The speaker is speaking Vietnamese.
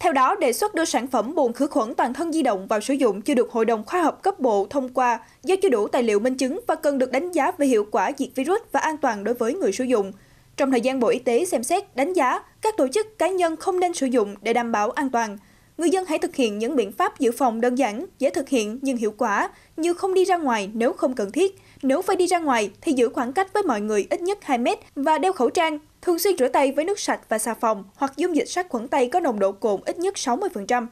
Theo đó, đề xuất đưa sản phẩm bồn khử khuẩn toàn thân di động vào sử dụng chưa được Hội đồng khoa học cấp bộ thông qua do chưa đủ tài liệu minh chứng và cần được đánh giá về hiệu quả diệt virus và an toàn đối với người sử dụng. Trong thời gian Bộ Y tế xem xét, đánh giá, các tổ chức cá nhân không nên sử dụng để đảm bảo an toàn – người dân hãy thực hiện những biện pháp dự phòng đơn giản, dễ thực hiện nhưng hiệu quả, như không đi ra ngoài nếu không cần thiết. Nếu phải đi ra ngoài thì giữ khoảng cách với mọi người ít nhất 2 mét và đeo khẩu trang, thường xuyên rửa tay với nước sạch và xà phòng hoặc dung dịch sát khuẩn tay có nồng độ cồn ít nhất 60%.